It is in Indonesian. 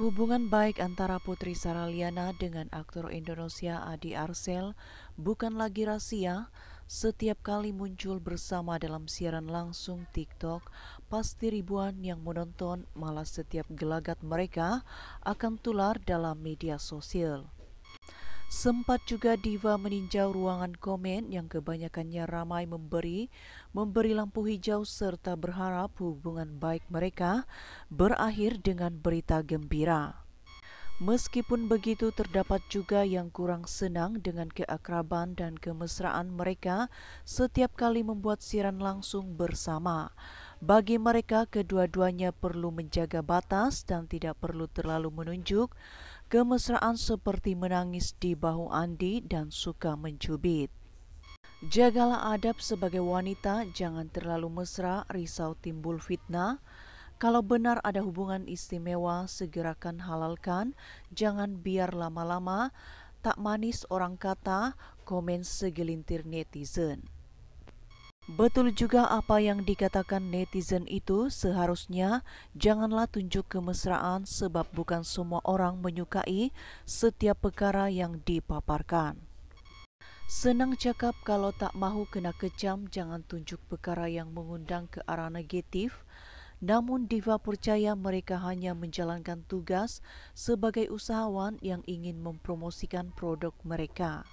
Hubungan baik antara Putri Saraliana dengan aktor Indonesia Adi Arsel bukan lagi rahasia. Setiap kali muncul bersama dalam siaran langsung TikTok, pasti ribuan yang menonton malah setiap gelagat mereka akan tular dalam media sosial. Sempat juga Diva meninjau ruangan komen yang kebanyakannya ramai memberi, memberi lampu hijau serta berharap hubungan baik mereka berakhir dengan berita gembira. Meskipun begitu, terdapat juga yang kurang senang dengan keakraban dan kemesraan mereka setiap kali membuat siaran langsung bersama. Bagi mereka, kedua-duanya perlu menjaga batas dan tidak perlu terlalu menunjuk kemesraan seperti menangis di bahu Andi dan suka mencubit. Jagalah adab sebagai wanita, jangan terlalu mesra, risau timbul fitnah. Kalau benar ada hubungan istimewa, segerakan halalkan, jangan biar lama-lama, tak manis orang kata, komen segelintir netizen. Betul juga apa yang dikatakan netizen itu seharusnya janganlah tunjuk kemesraan sebab bukan semua orang menyukai setiap perkara yang dipaparkan. Senang cakap kalau tak mahu kena kecam jangan tunjuk perkara yang mengundang ke arah negatif. Namun Diva percaya mereka hanya menjalankan tugas sebagai usahawan yang ingin mempromosikan produk mereka.